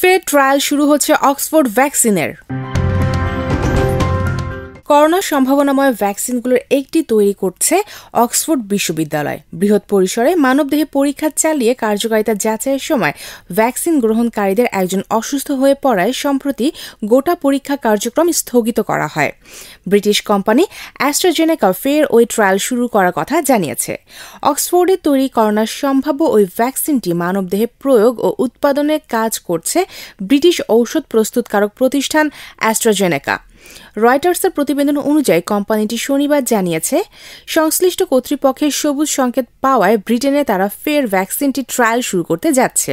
ফের ট্রায়াল শুরু হচ্ছে অক্সফোর্ড ভ্যাকসিনের করোনার সম্ভাবনাময় ভ্যাকসিনগুলোর একটি তৈরি করছে অক্সফোর্ড বিশ্ববিদ্যালয় বৃহৎ পরিসরে মানবদেহে পরীক্ষা চালিয়ে কার্যকারিতা যাচাইয়ের সময় ভ্যাকসিন গ্রহণকারীদের একজন অসুস্থ হয়ে পড়ায় সম্প্রতি গোটা পরীক্ষা কার্যক্রম স্থগিত করা হয় ব্রিটিশ কোম্পানি অ্যাস্ট্রাজেনেকা ফের ওই ট্রায়াল শুরু করার কথা জানিয়েছে অক্সফোর্ডে তৈরি করোনার সম্ভাব্য ওই ভ্যাকসিনটি মানবদেহে প্রয়োগ ও উৎপাদনের কাজ করছে ব্রিটিশ ঔষধ প্রস্তুতকারক প্রতিষ্ঠান অ্যাস্ট্রাজেনেকা রয়টার্সের প্রতিবেদন অনুযায়ী কোম্পানিটি শনিবার জানিয়েছে সংশ্লিষ্ট কর্তৃপক্ষের সবুজ সংকেত পাওয়ায় ব্রিটেনে তারা ফের ভ্যাকসিনটি ট্রায়াল শুরু করতে যাচ্ছে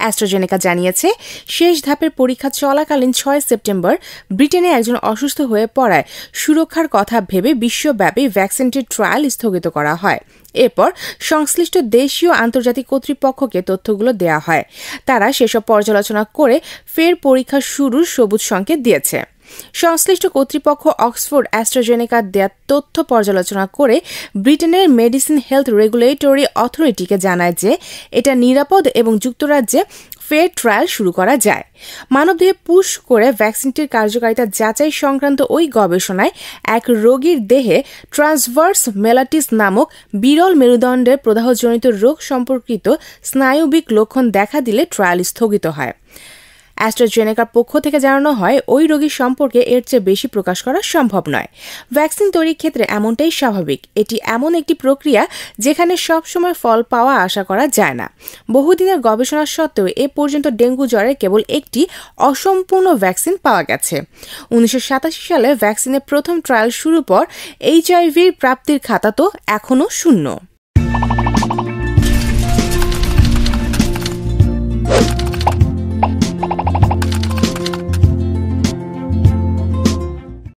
অ্যাস্ট্রোজেনেকা জানিয়েছে শেষ ধাপের পরীক্ষা চলাকালীন ছয় সেপ্টেম্বর ব্রিটেনে একজন অসুস্থ হয়ে পড়ায় সুরক্ষার কথা ভেবে বিশ্বব্যাপী ভ্যাকসিনটির ট্রায়াল স্থগিত করা হয় এরপর সংশ্লিষ্ট দেশীয় আন্তর্জাতিক কর্তৃপক্ষকে তথ্যগুলো দেয়া হয় তারা সেসব পর্যালোচনা করে ফের পরীক্ষা শুরুর সবুজ সংকেত দিয়েছে সংশ্লিষ্ট কর্তৃপক্ষ অক্সফোর্ড অ্যাস্ট্রাজেনেকার দেয়া তথ্য পর্যালোচনা করে ব্রিটেনের মেডিসিন হেলথ রেগুলেটরি অথরিটিকে জানায় যে এটা নিরাপদ এবং যুক্তরাজ্যে ফের ট্রায়াল শুরু করা যায় মানবদেহে পুশ করে ভ্যাকসিনটির কার্যকারিতা যাচাই সংক্রান্ত ওই গবেষণায় এক রোগীর দেহে ট্রান্সভার্স মেলাটিস নামক বিরল মেরুদণ্ডের প্রদাহজনিত রোগ সম্পর্কিত স্নায়ুবিক লক্ষণ দেখা দিলে ট্রায়াল স্থগিত হয় অ্যাস্ট্রাজেনেকার পক্ষ থেকে জানানো হয় ওই রোগীর সম্পর্কে এর চেয়ে বেশি প্রকাশ করা সম্ভব নয় ভ্যাকসিন তৈরির ক্ষেত্রে এমনটাই স্বাভাবিক এটি এমন একটি প্রক্রিয়া যেখানে সবসময় ফল পাওয়া আশা করা যায় না বহুদিনের গবেষণা সত্ত্বেও এ পর্যন্ত ডেঙ্গু জ্বরের কেবল একটি অসম্পূর্ণ ভ্যাকসিন পাওয়া গেছে উনিশশো সালে ভ্যাকসিনের প্রথম ট্রায়াল শুরু পর এইচআইভির প্রাপ্তির খাতা তো এখনও শূন্য